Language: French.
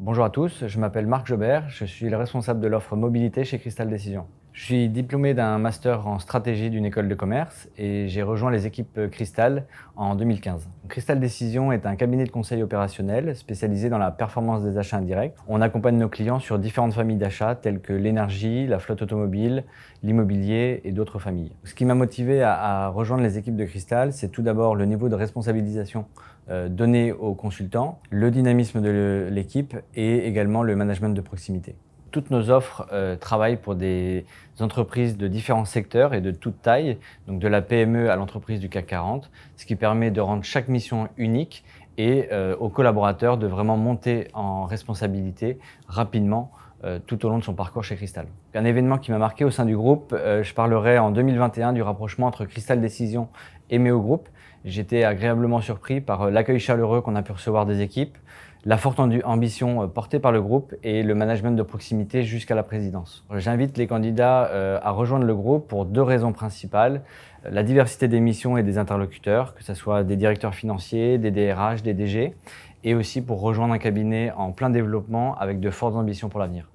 Bonjour à tous, je m'appelle Marc Jobert, je suis le responsable de l'offre mobilité chez Crystal Décision. Je suis diplômé d'un master en stratégie d'une école de commerce et j'ai rejoint les équipes Crystal en 2015. Crystal Décision est un cabinet de conseil opérationnel spécialisé dans la performance des achats indirects. On accompagne nos clients sur différentes familles d'achats telles que l'énergie, la flotte automobile, l'immobilier et d'autres familles. Ce qui m'a motivé à, rejoindre les équipes de Crystal, c'est tout d'abord le niveau de responsabilisation euh, donné aux consultants, le dynamisme de l'équipe et également le management de proximité toutes nos offres euh, travaillent pour des entreprises de différents secteurs et de toutes tailles, donc de la PME à l'entreprise du CAC 40, ce qui permet de rendre chaque mission unique et euh, aux collaborateurs de vraiment monter en responsabilité rapidement euh, tout au long de son parcours chez Cristal. Un événement qui m'a marqué au sein du groupe, je parlerai en 2021 du rapprochement entre Cristal Décision aimé au groupe. J'étais agréablement surpris par euh, l'accueil chaleureux qu'on a pu recevoir des équipes, la forte ambition euh, portée par le groupe et le management de proximité jusqu'à la présidence. J'invite les candidats euh, à rejoindre le groupe pour deux raisons principales. La diversité des missions et des interlocuteurs, que ce soit des directeurs financiers, des DRH, des DG, et aussi pour rejoindre un cabinet en plein développement avec de fortes ambitions pour l'avenir.